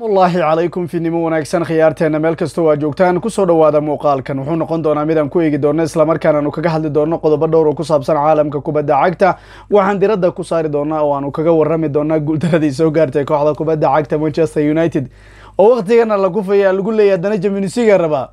mulaahi calaykum fiidnimo wanaagsan khiyaarteenna meel kastoo waa joogtaan ku soo dhowaada muuqaalkan wuxuu noqon doonaa mid aan ku eegi doonno markaan aanu kaga hadli doonno qodobo dhowr oo ku saabsan caalamka kubadda cagta waxaan diradda ku saari doonaa oo aanu kaga warrami doonaa guuldaradii soo gaartay kooxda kubadda cagta manchester united oo wakhtigana lagufayaa lagu leeya haddana jaminisiga rabaa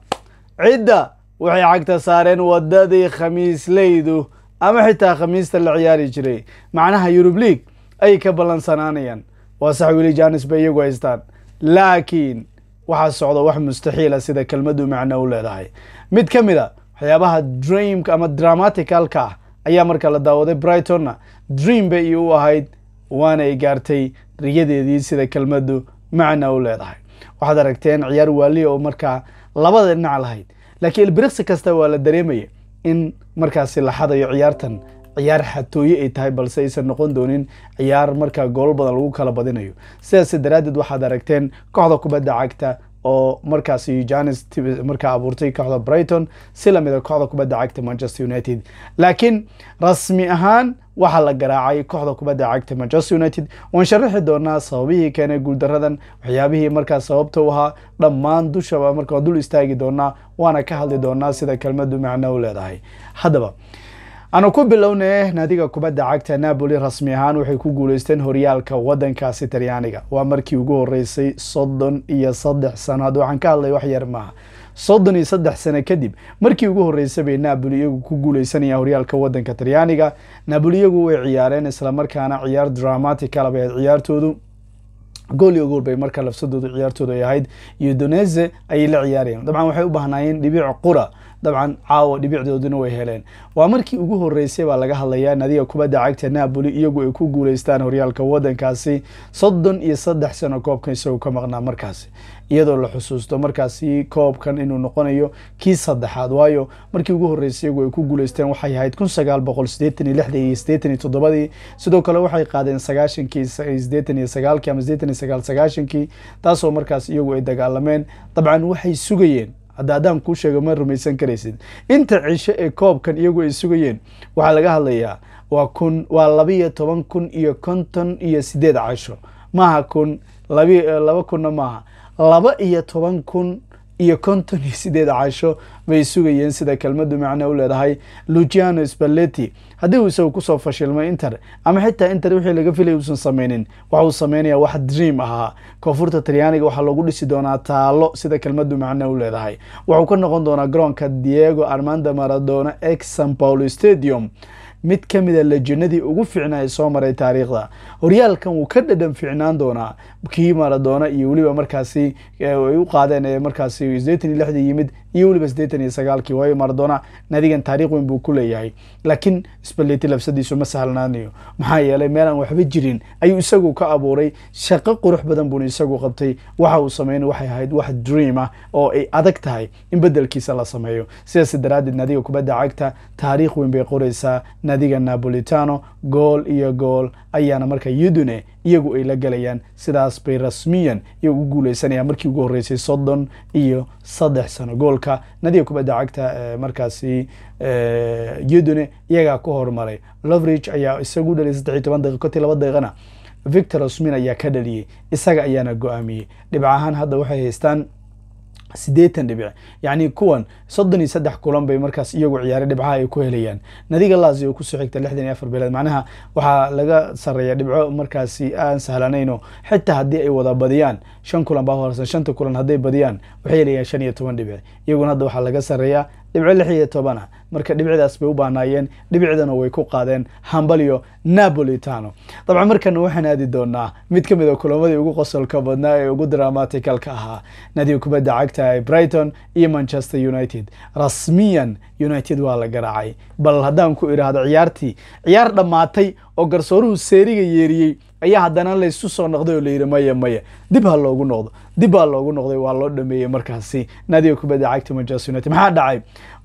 cidda waxay cagta saareen wadadii khamiisleydu ama xitaa khamiista la ciyaari jiray macnaha yurub liig ayay ka ballansanaanayaan waa sax weli janis bay iyagu haystaan laakiin waxaa socda wax mustaxiila ah sida kelmaddu macno u leedahay mid ka mid a ah waxyaabaha dreamka ama dramaticalka ah ayaa marka la daawaday brightonna dream bay iyo u ahayd waana ay gaartay riyadeedii sida kelmaddu macna u leedahay waxaad aragteen ciyaar waali oo markaa labada dhinac lahayd laakiin ilbiriqsi kasta waa la dareemaya in markaasi la xadayo ciyaartan ciyaar xatooye ay tahay balse aysan noqon doonin ciyaar markaa goolo badan lagu kala badinayo sidaas daraaddeed waxaad aragteen kooxda kubadda cagta oo markaasi janis markaa abuurtay kooxda brighton si lamida ah kooxda kubadda cagta manchester united laakiin rasmi ahaan waxaa la garaacay kooxda kubadda cagta manchester united waan sharaxi doonaa sababihii keenay guuldaradan waxyaabihii markaa sababta u ahaa dhammaan dushaba markaa dul istaagi doonaa waana ka hadli doonaa sida kelmadu macno u leedahay haddaba aanu ku bilownay naadiga kubadda cagta napoli rasmi ahaan waxay ku guuleysteen horyaalka waddankaasi talyaaniga waa markii ugu horeysay soddon iyo saddex sano hadduu waxaan ka hadlay wax yar maaha soddon iyo saddex sano kadib markii ugu horeysay bay napoli iyagu ku guuleysanayaan horyaalka waddanka talyaaniga napoli iyagu way ciyaareen islamarkaana ciyaar dramaticala ah bay ahayd ciyaartoodu gooli ogool bay markaa lafsadoodu ciyaartoodu ay ahayd iyo doneze ayay la ciyaarayeen dabcan waxay u baahnaayeen dhibiic qura dabcan caawa dhibicdooduna way heleen waa markii ugu horeysay baa laga hadlayaa nadiga kubadda cagta naboli iyagu ay ku guuleystaan horyaalka wadankaasi soddon iyo saddex sano koobkan isagoo ka maqnaa markaasi iyadoo la xusuusto markaasi koobkan inuu noqonayo kii saddexaad waayo markii ugu horeysay iyagu ay ku guuleysteen waxay ahayd kun sagaal boqol sideetan iyo lixdii iyo sideetan iyo toddobadii sidoo kale waxay qaadeen sagaashankii sideetan iyo sagaalkii ama sideetan iyo sagaal sagaashankii taasoo markaas iyagu ay dagaalameen dabcan waxay sugayeen haddaaddaan kuu sheego ma rumaysan karaysid inta cisho ee koobkan iyagu ay sugayeen waxaa laga hadlayaa waa kun waa labiiyo toban kun iyo konton iyo sideed casho maaha kun eh, laba kunna maaha laba iyo toban kun iyo konton iyo sideed casho bay sugayeen sida kelmadu macno u leedahay luciano spalletti haddii uu isagu kusoo fashilmay inter ama xitaa inter wixii laga filay uusan sameynin waxa uu sameynaya wax dream ahaa koonfurta talyaaniga waxaa loogu dhisi doonaa taallo sida kelmaddu macno u leedahay waxuu ka noqon doonaa garoonka diego armanda maradona ex san paulo stadium mid ka mida ah lajinadii ugu fiicnaya soo maray taariikhda horyaalkan wuu ka dhadhan fiicnaan doonaa kii maradoona iyo weliba markaasi ay u qaadeen ee markaasi sdeetan iyo lixdii yimid iyo weliba sideetan iyo sagaalkii waayo maradona nadigan taarikh weyn buu ku leeyahay laakiin sbaleti labsadiisu ma sahlanaanayo maxaa yeelay meelaan waxba jirin ayuu isagu ka abuuray shaqo qurux badan buuna isagu qabtay waxa uu sameynay waxay ahayd wax dream ah oo ay adag tahay in bedelkiisa la sameeyo sidaas daraaddeed nadiga kubadda cagta taariikh weyn bay qoraysaa nadiga napolitano gool iyo gool ayaana marka yudune iyagu ay la galayaan sidaas bay rasmiyan iyagu u guuleysanayaan markii ugu horreysay soddon iyo saddex sano goolka nadiga kubadda cagta eh, markaasi yedune eh, iyagaa ku horumaray loverage ayaa isagu dhaliyay iyo toban daqiiqo kontii laba daqiiqana victor osmin ayaa ka dhaliyey isaga ayaana go-aamiyey dhibcahaan hadda waxay haystaan sideetan dhibic yacni kuwan soddon iyo saddex kulan bay markaas iyagu ciyaarey dhibcaha ay ku helayaan nadiga oo kusoo xigta lixdan iyo afar beeleed macnaha waxaa laga sareeya dhibco markaasi aan sahlanayno xitaa haddii ay wada badiyaan shan kulan baa horsan shanta kulan hadday badiyaan waxay helayaan shan iyo toban dhibic iyaguna hadda waxaa laga sareeyaa dhibco lix iyo tobanah marka dhibicdaas bay u baanaayeen dhibicdana way ku qaadeen hambalyo napolitano dabcan markana waxaan aadi doonaa mid kamid a ah kulamadii ugu qosolka badnaa ee ugu dramaticalka ahaa naadiga kubadda cagta ee brighton iyo manchester united rasmiyan united waa la garaacay bal haddaan ku idhaahdo ciyaartii ciyaar dhammaatay oo garsooruhu seeriga yeeriyey ayaa haddana laysu soo noqday oo layidhi maya maya dib ha loogu noqdo dib baa loogu noqday waa loo dhameeyey markaasi naadiga kubadda cagta manchester united maxaa dhacay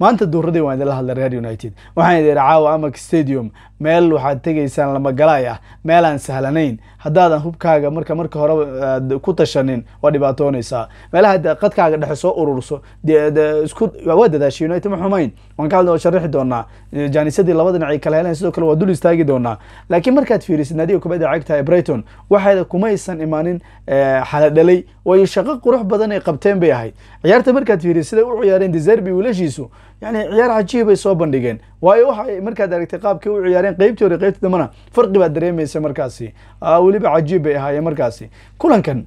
maanta duuradii waan idinla la hadla reer united waxaan idin caawa amak stadium meel waxaad tegaysaan lamagalaay ah meel aan sahlanayn haddaadan hubkaaga marka marka hore aad ku tashanin waa dhibaatoonaysaa meelaha qadkaaga dhexe soo ururso waa dadaashay united ma xumayn waan ka sharixi doonaa jaanisadii laba dhinac ay kala heleen sidoo kale waa dul istaagi doonaa laakiin markaad fiirisid naadiga kubadda cagta ee brighton waxayda kumaysan imaanin xaladhalay waayo shaqo qurux badan ay qabteen bay ahayd ciyaarta markaad fiirisid siday u ciyaareen deserbi wiilashiisu yani ciyaar cajiib cajiibay soo bandhigeen waayo waxa markaad aragtay qaabkay u ciyaareen qeybtii hore qeybta dambana farqi baad dareemaysa markaasi weliba cajiib bay ahaayeen markaasi kulankan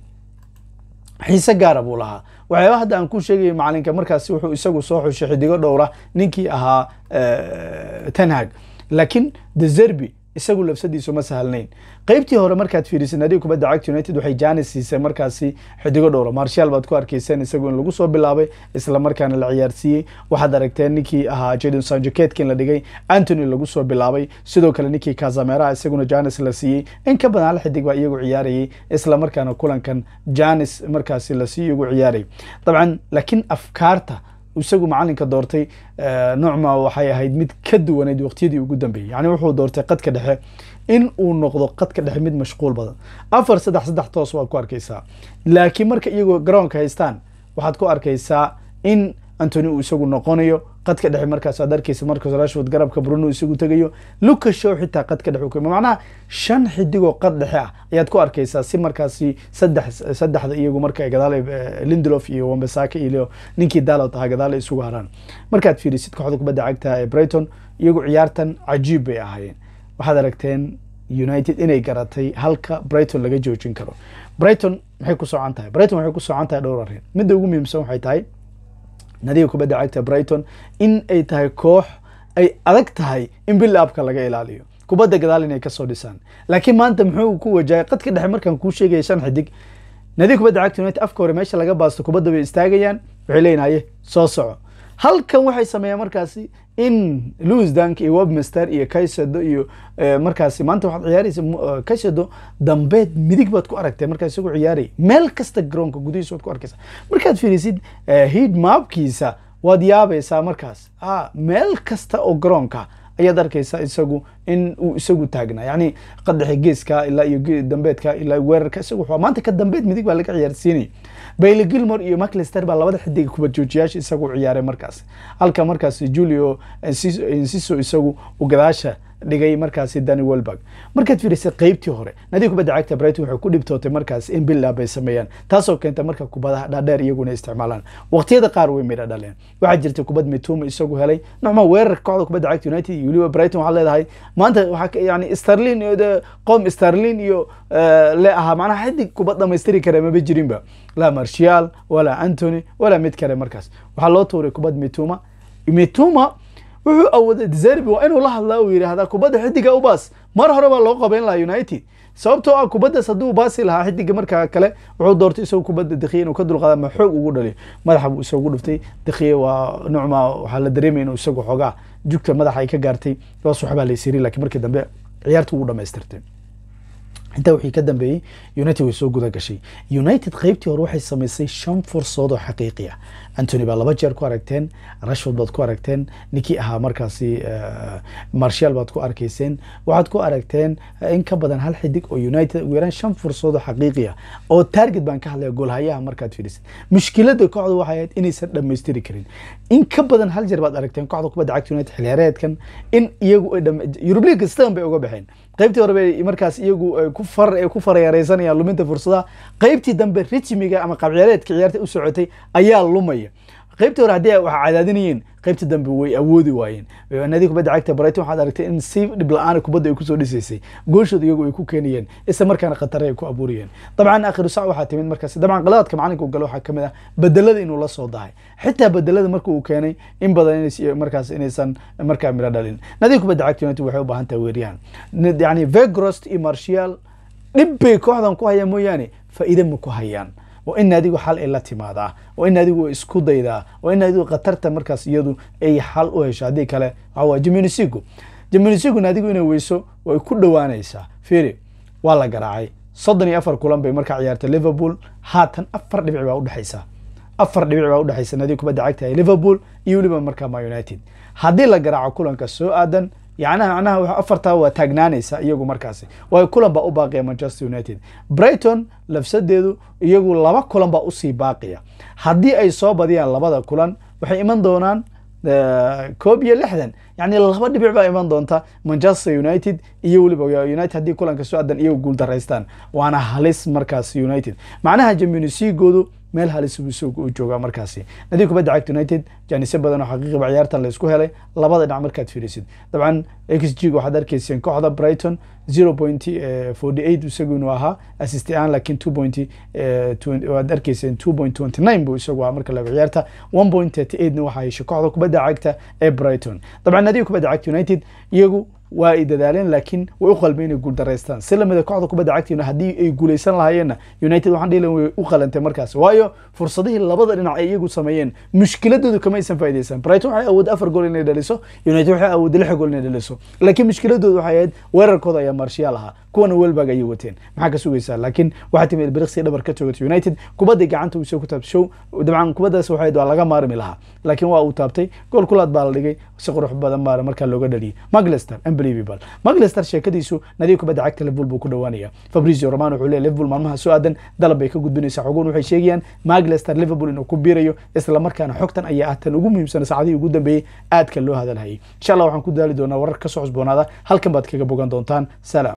xiise gaara buu lahaa waxyaaba hadda aan ku sheegaya macalinka markaasi wuxuu isagu soo xushay xidigo dhowra ninkii ahaa eh, tanhag laakiin de zerbi isagu labsadiisu ma sahalnayn qaybtii hore markaad fiirisan adiga kubadda cagta united waxay jaanis siisay markaasi xidigo dhowra marshaal baad ku arkayseen isagu in lagu soo bilaabay islamarkaana la ciyaarsiiyey waxaad aragteen ninkii ahaa jadon sanjoketka in la dhigay antony lagu soo bilaabay sidoo kale ninkii kazamera isaguna janis la siiyey in ka badan hal xidig baa iyagu ciyaarayay islamarkaana kulankan janis markaasi la siiy iyagu ciyaarayay dabcan laakiin afkaarta isagu macalinka doortay eh, nocma waxay ahayd mid ka duwanayd waqtiyadii ugu dambeeyey yani wuxuu doortay qadka dhexe in uu noqdo qadka dhexe mid mashquul badan afar saddex saddex toos waad ku arkaysaa laakiin marka iyagoo garoonka haystaan waxaad ku arkaysaa in antony uu isagu noqonayo qadka dhexe markaasa darkeysa marcus rashford garabka bruno isagu tegayo luca show xitaa qadka dhexe macnaha shan xidigoo qad dhexe ah ayaad ku arkaysaa si markaasi sadex saddexda iyagu marka gadaale eh, lindelof iyo wambesaka iyo ninkii dalot ahaa gadaale isugu haraan markaad fiirisid kooxda kubadda cagta ee brighton iyagu ciyaartan cajiib bay ahaayeen waxaad aragteen united inay garatay halka brighton laga joojin karo brighton maxay ku soocan tahay brighton waxay ku soocan tahay dhowr arrin midda ugu muhiimsan waxay tahay nadiga kubadda cagta brighton in ay tahay koox ay adag tahay in bil aabka laga ilaaliyo kubadda gadaal inay kasoo dhisaan laakiin maanta muxuu ku wajahay qadka dhexe markaan kuu sheegaya shan xidig nadiga kubadda cagta united afka hore meesha laga baasto kubadda bay istaagayaan waxay leeyihin soo soco halkan waxay sameeyaan markaasi in lusdank iyo webmaster iyo kaysado iyo eh, markaasi maanta waxaad ciyaaraysa kaysado eh, dambeed midig baad ku aragtay markaa isagoo ciyaaray meel kasta garoonka gudihiisa waad ku arkaysa markaad fiirisid eh, heidmapkiisa waad yaabaysaa markaas ah, meel kasta oo garoonka ayaad arkaysa isagu in uu isagu taagnaa yacni qadaxi geeska ilaa iyo dambeedka ilaa weerarka isagu xua maanta ka dambeed midig baa laga ciyaarsiinayay bayle gilmor iyo maclester baa labada xidiga kubad joojiyaasha isagu ciyaaray markaas halka markaas julio inciso isagu u gadaasha dhigay markaasi dani welberg markaad fiirisa qeybtii hore naadii kubadda cagta bright wuxuu ku dhibtootay markaas in billab ay sameeyaan taasoo keenta marka kubadaha dhaadheer iyaguna isticmaalaan waqtiyada qaar way midha dhaleen waxaa jirta kubad mituuma isagu helay nocmaa weerarka kooxda kubadda cagta united iyo weliba brighton waxaad leedahay maanta waxaa starlin qom starlin iyo eh, le ahaa macnaha xidig kubad dhamaystiri kara maba jirinba laa marshial walaa antony walaa mid kale markaas waxaa loo tuuray kubad mituma mituma wuxuu awooday deserbi waa inuu la hadlaa uu yidhaahdaa kubadda xidiga u baas mar horeba baa loo qabayn lahaa united sababtoo ah kubaddaas hadduu baasi lahaa xidiga markaa kale wuxuu doortay isagoo kubadda dekiye inuu ka dulqaada ma xoog ugu dhaliyo madaxa buu isagu dhuftay dekiye waa nucma waxaa la dareemay inuu isagu xoogaa jugta madaxa ay ka gaartay hoos waxbaa la isiri lakiin markii dambe ciyaarta ugu dhamaystirtay intaa wixii ka dambeeyey united way soo guda gashay united qeybtii hore waxay samaysay shan fursood xaqiiqi ah antony baa laba jeer ku aragteen rashford baad ku aragteen ninkii ahaa markaasi eh, marshal baad ku arkayseen waxaad ku aragteen eh, in ka badan hal xidig oo united ugu yaraan shan fursadoo xaqiiqiya oo target baan ka hadlaya goolhayaha markaad fiidhisan mushkiladda kooxdu waxay ahayd inaysan dhammaystiri karin in ka badan hal jeer baad aragteen kooxda kubadda cagta united xilhereedkan in iyagu yurub league stan bay uga baxeen qaybtii hore markaas iyagu eh, ku far ay ku farayaraysanayaan luminta fursadaha qaybtii dambe ritmiga ama qaab ciyaarta u socotay ayaa lumaya qaybtii hore haddii wax cadaadinayeen qaybta dambe way awoodi waayeen nadii kubadda cagta brighton waxaad aragtay in si dhib la-aan ah kubadda ay kusoo dhisaysay goolshooda iyagu ay ku keenayeen isla markaana khatare ay ku abuurayeen dabcan akhiru sac waxaa timid markaas dabcan qaladaadka macalinka u galo waxaa kamid ah bedelada inuu la soo dahay xitaa bedelada marka uu keenay in badan markaas inaysan markaa midho dhalin nadii kubadda cagta united waxay u baahan taha weeriyaan yani vegrost iyo marshial dhib bay kooxdan ku hayaan mooyaane faa'iida ma ku hayaan oo in adigu xal ay la timaadaa oo in adigu isku daydaa oo in adigu khatarta markaas iyadu ay xal u hesho haddii kale waxawaa jiminisigu jiminisuguna adigu inay weyso way ku dhowaanaysaa fiiri waa la garaacay soddon iyo afar kulan bay markaa ciyaartay liverpool haatan afar dhibic baa dhexaysa afar dhibic baa udhexaysa nadi kubadda cagtahay liverpool iyo weliba marka ma united haddii la garaaco kulanka soo aadan yanaha anaha afartaa waa taagnaanaysa iyagu markaasi waayo kulan baa u baaqiya manchester united brighton lafsadeedu iyagu laba kulan baa usii baaqiya haddii ay soo badiyaan labada kulan waxay iman doonaan eh, koob iyo lixdan yani laba dhibic baa iman doonta manchester united iyo weliba united haddii kulanka soo adan iyagu guul daraystaan waana halis markaas united macnaha jaminisgoodu meel halis uu joogaa markaasi nadiib kubadda cagta united jaanise badan oo xaqiiqiba ciyaartan la isku helay labada dhinac markaad fiirisid dabcan x g waxaad arkayseen kooxda brighton zero point eh, forty eight isaguinu ahaa assiste aan laakiin two point eh, waad arkayseen two point twenty nine buu isagu ahaa marka laga ciyaarta one point thirty eightna waxaa heshay kooxda kubadda cagta ee brighton dabcan nadiib kubadda cagta united iyagu waa ay dadaaleen laakiin way u qalmeen inay guuldaraystaan si lamida kooxda kubadda cagtiina haddii ay guulaysan lahaayeena united waxaan dhihilan way u qalantay markaas waayo fursadihii labada dhinac ay iyagu sameeyeen mushkiladoodu kamaysan faa'idaysan brighton waxay awood afar gool inay dhaliso united waxay awood lix gool inay dhaliso laakiin mushkiladoodu waxay ahayd weerarkooda ayaa marshiyaal ahaa kuwana welbag ayay wateen maxaa ka sugaysaa laakiin waxaa timi elbiriqsi dhabar ka togatay united kubaddii gacanta uu soo ku taabshow dabcan kubaddaas waxayd waa laga maarmi lahaa laakiin waa uu taabtay gool kulaad baa la dhigay si qurux badan baa markaa looga dhaliyay maclester unbelievable maglester sheekadiisu nadiif kubadda cagta liverpool buu ku dhowaanaya fabricio roman wuxuu leeyahy liverpool maalmaha soo aadan dalab bay ka gudbinaysaa xoguun waxay sheegayaan maclester liverpool inuu ku biirayo isla markaana xogtan ayaa ah tan ugu muhiimsana saacadihii ugu dambeeyey aadka loo hadalhayay insha allah waxaan ku daali doonaa warar ka soo cusboonaada halkan baad kaga bogan doontaan salaam